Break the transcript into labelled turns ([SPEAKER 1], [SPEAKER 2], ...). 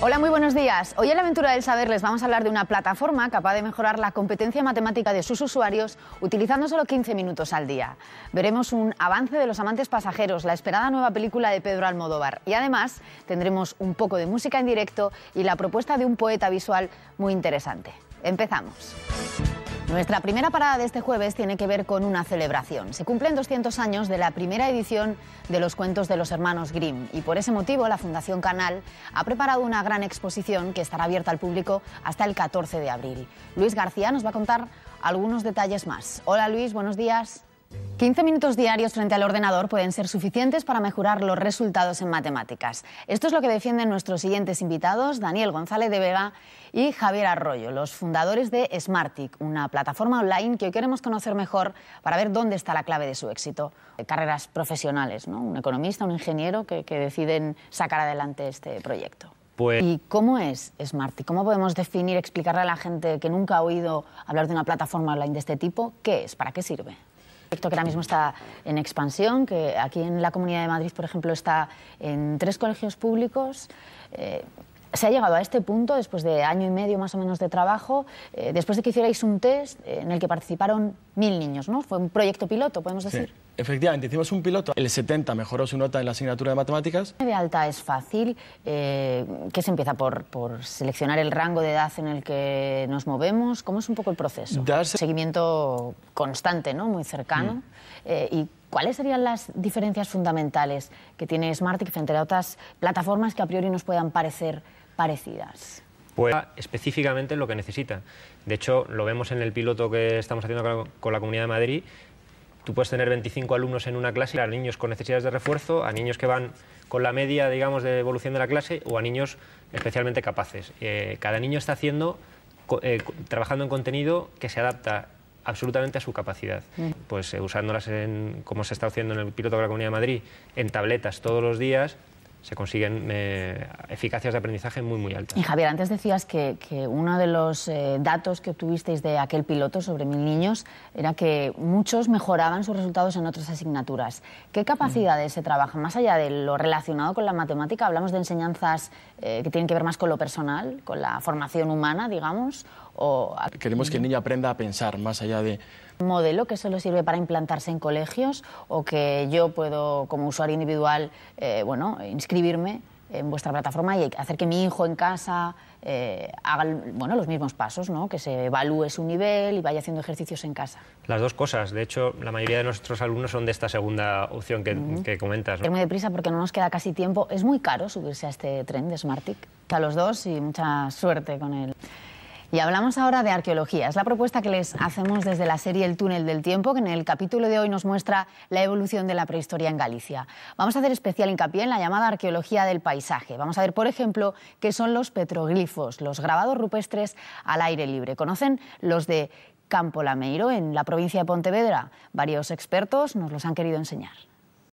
[SPEAKER 1] Hola, muy buenos días. Hoy en la aventura del saber les vamos a hablar de una plataforma capaz de mejorar la competencia matemática de sus usuarios utilizando solo 15 minutos al día. Veremos un avance de los amantes pasajeros, la esperada nueva película de Pedro Almodóvar y además tendremos un poco de música en directo y la propuesta de un poeta visual muy interesante. Empezamos. Nuestra primera parada de este jueves tiene que ver con una celebración. Se cumplen 200 años de la primera edición de los cuentos de los hermanos Grimm y por ese motivo la Fundación Canal ha preparado una gran exposición que estará abierta al público hasta el 14 de abril. Luis García nos va a contar algunos detalles más. Hola Luis, buenos días. 15 minutos diarios frente al ordenador pueden ser suficientes para mejorar los resultados en matemáticas. Esto es lo que defienden nuestros siguientes invitados, Daniel González de Vega y Javier Arroyo, los fundadores de Smartic, una plataforma online que hoy queremos conocer mejor para ver dónde está la clave de su éxito. Eh, carreras profesionales, ¿no? Un economista, un ingeniero que, deciden sacar adelante este proyecto. Pues- ¿Y cómo es Smartic? ¿Cómo podemos definir, explicarle a la gente que nunca ha oído hablar de una plataforma online de este tipo, qué es, para qué sirve? proyecto que ahora mismo está en expansión, que aquí en la Comunidad de Madrid, por ejemplo, está en tres colegios públicos. Eh, se ha llegado a este punto después de año y medio más o menos de trabajo, eh, después de que hicierais un test eh, en el que participaron mil niños, ¿no? Fue un proyecto piloto, podemos decir.
[SPEAKER 2] Efectivamente, hicimos un piloto. El 70 mejoró su nota en la asignatura de matemáticas.
[SPEAKER 1] De alta es fácil. Eh, ¿Qué se empieza por, seleccionar el rango de edad en el que nos movemos? ¿Cómo es un poco el proceso? Seguimiento constante, ¿no? Muy cercano. Mm. ¿Cuáles serían las diferencias fundamentales que tiene Smartix frente a otras plataformas que a priori nos puedan parecer parecidas?
[SPEAKER 2] Pues específicamente lo que necesita. De hecho, lo vemos en el piloto que estamos haciendo con la, Comunidad de Madrid. Tú puedes tener 25 alumnos en una clase, a niños con necesidades de refuerzo, a niños que van con la media, digamos, de evolución de la clase o a niños especialmente capaces. Eh, cada niño está haciendo, eh, trabajando en contenido que se adapta absolutamente a su capacidad. Mm. Pues eh, usándolas en, como se está haciendo en el piloto de la Comunidad de Madrid, en tabletas todos los días, se consiguen eh, eficacias de aprendizaje muy, muy altas.
[SPEAKER 1] Y Javier, antes decías que, que uno de los eh, datos que obtuvisteis de aquel piloto sobre mil niños era que muchos mejoraban sus resultados en otras asignaturas. ¿Qué capacidades se trabajan? Más allá de lo relacionado con la matemática, hablamos de enseñanzas que tienen que ver más con lo personal, con la formación humana, digamos,
[SPEAKER 2] Queremos que el niño aprenda a pensar más allá de...
[SPEAKER 1] Un modelo que solo sirve para implantarse en colegios o que yo puedo, como usuario individual, eh, bueno, inscribirme en vuestra plataforma y hacer que mi hijo en casa eh, haga bueno, los mismos pasos, ¿no? que se evalúe su nivel y vaya haciendo ejercicios en casa.
[SPEAKER 2] Las dos cosas. De hecho, la mayoría de nuestros alumnos son de esta segunda opción que, comentas. ¿no? Muy
[SPEAKER 1] deprisa porque no nos queda casi tiempo. Es muy caro subirse a este tren de Smartic. A los dos y mucha suerte con él. Y hablamos ahora de arqueología. Es la propuesta que les hacemos desde la serie El túnel del tiempo, que en el capítulo de hoy nos muestra la evolución de la prehistoria en Galicia. Vamos a hacer especial hincapié en la llamada arqueología del paisaje. Vamos a ver, por ejemplo, qué son los petroglifos, los grabados rupestres al aire libre. ¿Conocen los de Campo Lameiro, en la provincia de Pontevedra? Varios expertos nos los han querido enseñar.